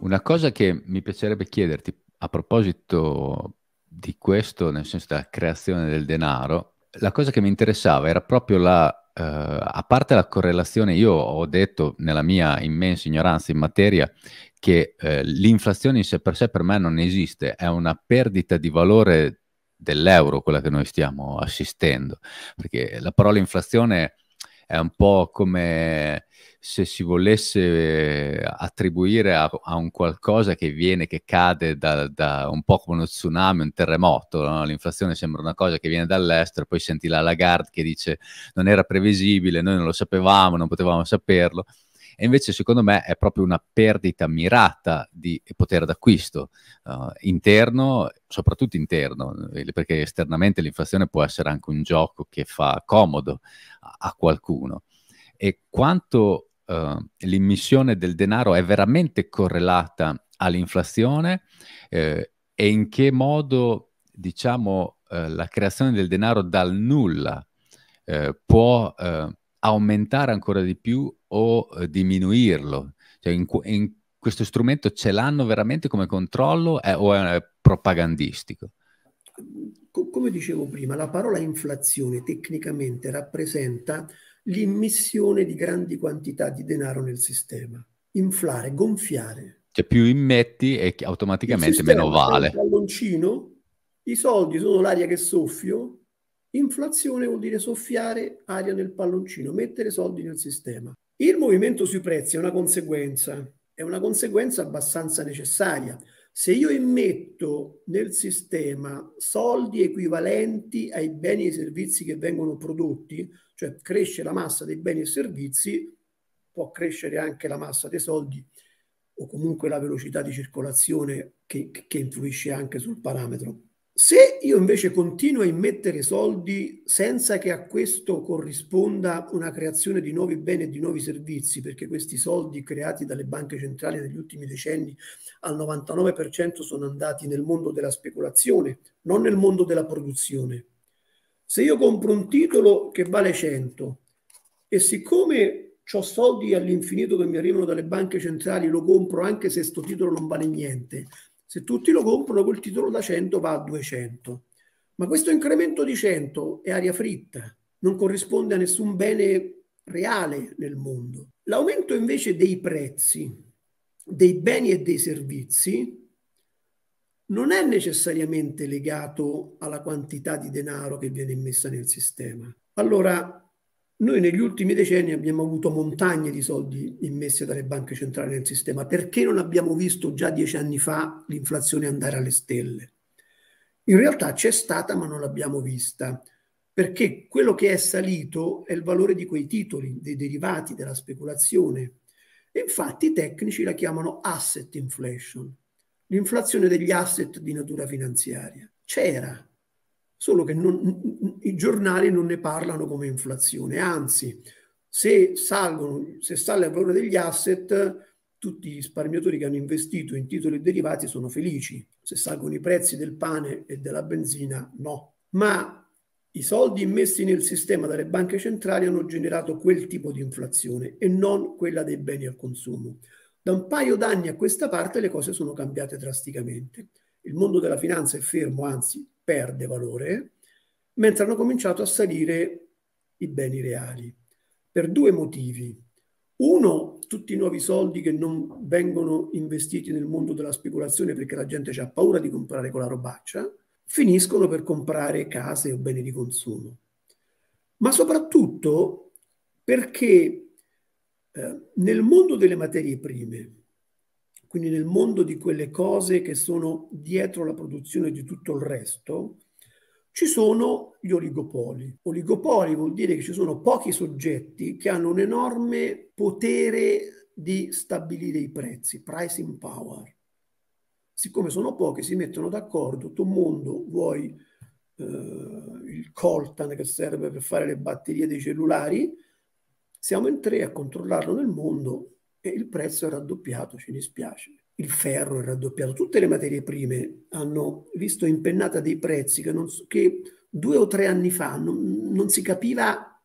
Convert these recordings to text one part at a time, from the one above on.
Una cosa che mi piacerebbe chiederti a proposito di questo, nel senso della creazione del denaro, la cosa che mi interessava era proprio la, eh, a parte la correlazione, io ho detto nella mia immensa ignoranza in materia che eh, l'inflazione in sé per sé per me non esiste, è una perdita di valore dell'euro quella che noi stiamo assistendo, perché la parola inflazione è un po' come se si volesse eh, attribuire a, a un qualcosa che viene, che cade da, da, un po' come uno tsunami, un terremoto. No? L'inflazione sembra una cosa che viene dall'estero, poi senti la Lagarde che dice non era previsibile, noi non lo sapevamo, non potevamo saperlo e invece secondo me è proprio una perdita mirata di potere d'acquisto uh, interno, soprattutto interno, eh, perché esternamente l'inflazione può essere anche un gioco che fa comodo a, a qualcuno. E quanto uh, l'immissione del denaro è veramente correlata all'inflazione eh, e in che modo, diciamo, eh, la creazione del denaro dal nulla eh, può eh, aumentare ancora di più o eh, diminuirlo? Cioè in, in questo strumento ce l'hanno veramente come controllo è, eh, o è, è eh, propagandistico? Come dicevo prima, la parola inflazione tecnicamente rappresenta l'immissione di grandi quantità di denaro nel sistema. Inflare, gonfiare. Cioè più immetti e automaticamente meno vale. Il palloncino, i soldi sono l'aria che soffio, Inflazione vuol dire soffiare aria nel palloncino, mettere soldi nel sistema. Il movimento sui prezzi è una conseguenza, è una conseguenza abbastanza necessaria. Se io immetto nel sistema soldi equivalenti ai beni e ai servizi che vengono prodotti, cioè cresce la massa dei beni e servizi, può crescere anche la massa dei soldi o comunque la velocità di circolazione che, che influisce anche sul parametro. Se io invece continuo a immettere soldi senza che a questo corrisponda una creazione di nuovi beni e di nuovi servizi, perché questi soldi creati dalle banche centrali negli ultimi decenni al 99% sono andati nel mondo della speculazione, non nel mondo della produzione. Se io compro un titolo che vale 100 e siccome ho soldi all'infinito che mi arrivano dalle banche centrali, lo compro anche se sto titolo non vale niente, se tutti lo comprano quel titolo da 100 va a 200. Ma questo incremento di 100 è aria fritta, non corrisponde a nessun bene reale nel mondo. L'aumento invece dei prezzi dei beni e dei servizi non è necessariamente legato alla quantità di denaro che viene immessa nel sistema. Allora, noi negli ultimi decenni abbiamo avuto montagne di soldi immesse dalle banche centrali nel sistema. Perché non abbiamo visto già dieci anni fa l'inflazione andare alle stelle? In realtà c'è stata, ma non l'abbiamo vista, perché quello che è salito è il valore di quei titoli, dei derivati, della speculazione. E infatti i tecnici la chiamano asset inflation, l'inflazione degli asset di natura finanziaria. C'era, solo che non, i giornali non ne parlano come inflazione, anzi se, salgono, se sale il valore degli asset tutti gli risparmiatori che hanno investito in titoli derivati sono felici, se salgono i prezzi del pane e della benzina no, ma i soldi immessi nel sistema dalle banche centrali hanno generato quel tipo di inflazione e non quella dei beni al consumo. Da un paio d'anni a questa parte le cose sono cambiate drasticamente il mondo della finanza è fermo, anzi perde valore, mentre hanno cominciato a salire i beni reali, per due motivi. Uno, tutti i nuovi soldi che non vengono investiti nel mondo della speculazione perché la gente ha paura di comprare con la robaccia, finiscono per comprare case o beni di consumo. Ma soprattutto perché eh, nel mondo delle materie prime, quindi nel mondo di quelle cose che sono dietro la produzione di tutto il resto, ci sono gli oligopoli. Oligopoli vuol dire che ci sono pochi soggetti che hanno un enorme potere di stabilire i prezzi, pricing power. Siccome sono pochi, si mettono d'accordo, tu mondo vuoi eh, il coltan che serve per fare le batterie dei cellulari, siamo in tre a controllarlo nel mondo, e il prezzo è raddoppiato, ci dispiace. Il ferro è raddoppiato, tutte le materie prime hanno visto impennata dei prezzi che, non, che due o tre anni fa non, non si capiva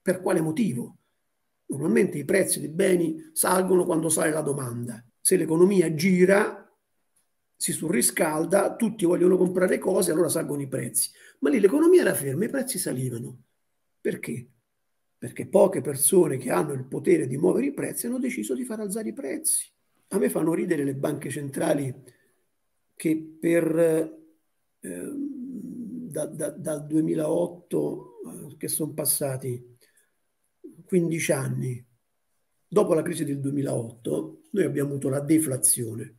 per quale motivo. Normalmente i prezzi dei beni salgono quando sale la domanda. Se l'economia gira, si surriscalda, tutti vogliono comprare cose, allora salgono i prezzi. Ma lì l'economia era ferma, i prezzi salivano. Perché? perché poche persone che hanno il potere di muovere i prezzi hanno deciso di far alzare i prezzi. A me fanno ridere le banche centrali che per, eh, da, da, dal 2008, eh, che sono passati 15 anni, dopo la crisi del 2008, noi abbiamo avuto la deflazione,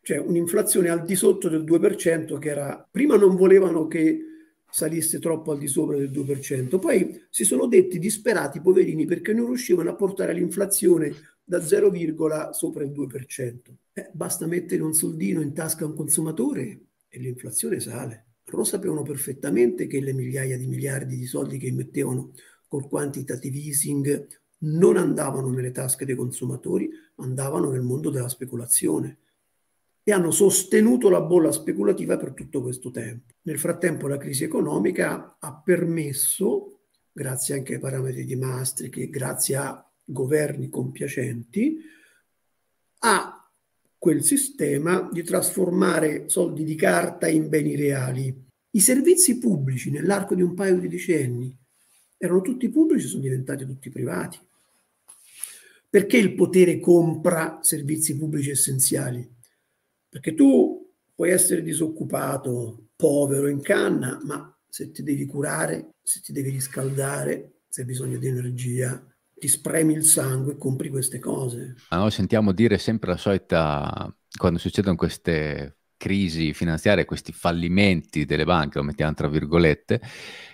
cioè un'inflazione al di sotto del 2% che era, prima non volevano che salisse troppo al di sopra del 2%. Poi si sono detti disperati poverini perché non riuscivano a portare l'inflazione da 0, sopra il 2%. Eh, basta mettere un soldino in tasca a un consumatore e l'inflazione sale. Loro sapevano perfettamente che le migliaia di miliardi di soldi che mettevano col quantitative easing non andavano nelle tasche dei consumatori, andavano nel mondo della speculazione e hanno sostenuto la bolla speculativa per tutto questo tempo. Nel frattempo la crisi economica ha permesso, grazie anche ai parametri di Maastricht, grazie a governi compiacenti, a quel sistema di trasformare soldi di carta in beni reali. I servizi pubblici nell'arco di un paio di decenni erano tutti pubblici, e sono diventati tutti privati. Perché il potere compra servizi pubblici essenziali? Perché tu puoi essere disoccupato, povero, in canna, ma se ti devi curare, se ti devi riscaldare, se hai bisogno di energia, ti spremi il sangue e compri queste cose. Ah, no, sentiamo dire sempre la solita, quando succedono queste crisi finanziarie, questi fallimenti delle banche, lo mettiamo tra virgolette,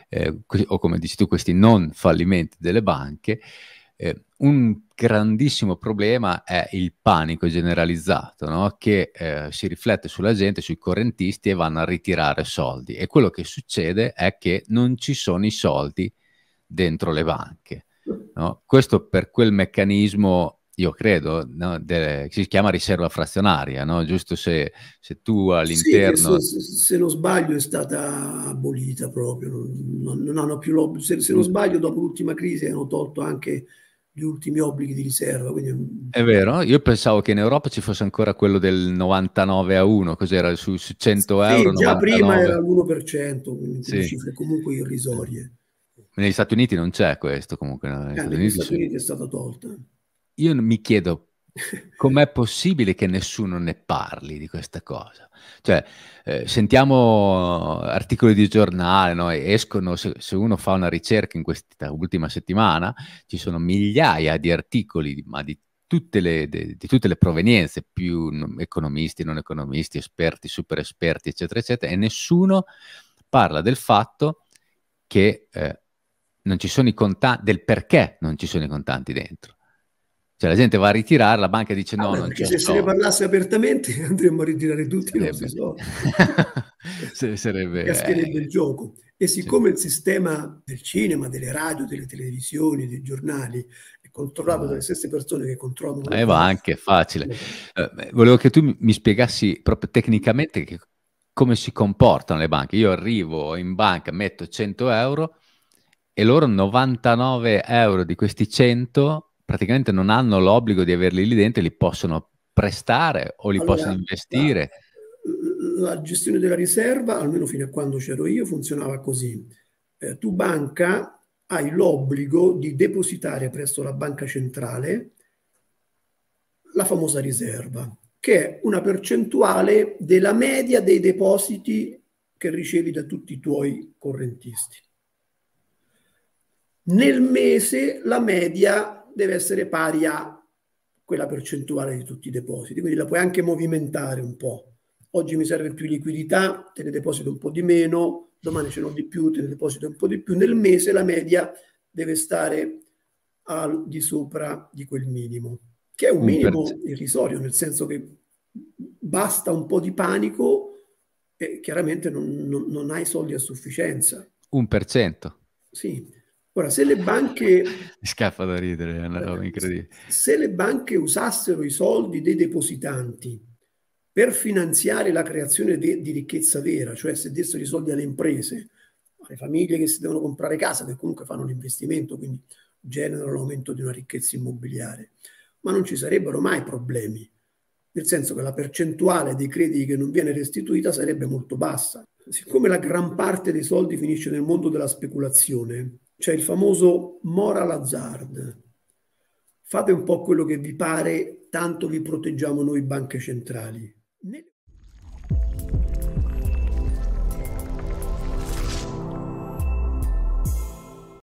eh, o come dici tu, questi non fallimenti delle banche, eh, un grandissimo problema è il panico generalizzato no? che eh, si riflette sulla gente, sui correntisti e vanno a ritirare soldi e quello che succede è che non ci sono i soldi dentro le banche. No? Questo per quel meccanismo, io credo, no? De, si chiama riserva frazionaria, no? giusto se, se, tu all'interno... Sì, se, se, non sbaglio è stata abolita proprio, non, non hanno più l'obbligo, se, se non mm. sbaglio dopo l'ultima crisi hanno tolto anche gli ultimi obblighi di riserva. Quindi... È vero, io pensavo che in Europa ci fosse ancora quello del 99 a 1, cos'era su, su 100 sì, euro? Già 99. prima era l'1%, quindi sì. cifre comunque irrisorie. Negli Stati Uniti non c'è questo comunque. No? Negli, eh, Stati, Stati Uniti è stata tolta. Io mi chiedo Com'è possibile che nessuno ne parli di questa cosa? Cioè, eh, sentiamo eh, articoli di giornale, no? escono, se, se, uno fa una ricerca in questa ultima settimana, ci sono migliaia di articoli, ma di tutte le, de, di tutte le provenienze, più economisti, non economisti, esperti, super esperti, eccetera, eccetera, e nessuno parla del fatto che eh, non ci sono i contanti, del perché non ci sono i contanti dentro. Cioè la gente va a ritirare, la banca dice ah, no, ah, non c'è se se ne parlasse apertamente andremmo a ritirare tutti sarebbe. i nostri soldi. sarebbe... Eh. Cascherebbe il gioco. E siccome sì. il sistema del cinema, delle radio, delle televisioni, dei giornali è controllato ah. dalle stesse persone che controllano... Eh, va anche, facile. Eh, eh volevo che tu mi spiegassi proprio tecnicamente che, come si comportano le banche. Io arrivo in banca, metto 100 euro e loro 99 euro di questi 100 praticamente non hanno l'obbligo di averli lì dentro, li possono prestare o li allora, possono investire? La, la, gestione della riserva, almeno fino a quando c'ero io, funzionava così. Eh, tu banca hai l'obbligo di depositare presso la banca centrale la famosa riserva, che è una percentuale della media dei depositi che ricevi da tutti i tuoi correntisti. Nel mese la media deve essere pari a quella percentuale di tutti i depositi, quindi la puoi anche movimentare un po'. Oggi mi serve più liquidità, te ne deposito un po' di meno, domani ce n'ho di più, te ne deposito un po' di più. Nel mese la media deve stare al di sopra di quel minimo, che è un minimo irrisorio, nel senso che basta un po' di panico e chiaramente non, non, non hai soldi a sufficienza. Un per cento. Sì, Ora, se le banche... Mi scappa da ridere, è una roba eh, incredibile. Se le banche usassero i soldi dei depositanti per finanziare la creazione de- di ricchezza vera, cioè se dessero i soldi alle imprese, alle famiglie che si devono comprare casa, che comunque fanno un investimento, quindi generano l'aumento di una ricchezza immobiliare, ma non ci sarebbero mai problemi, nel senso che la percentuale dei crediti che non viene restituita sarebbe molto bassa. Siccome la gran parte dei soldi finisce nel mondo della speculazione, cioè il famoso moral hazard. Fate un po' quello che vi pare, tanto vi proteggiamo noi banche centrali.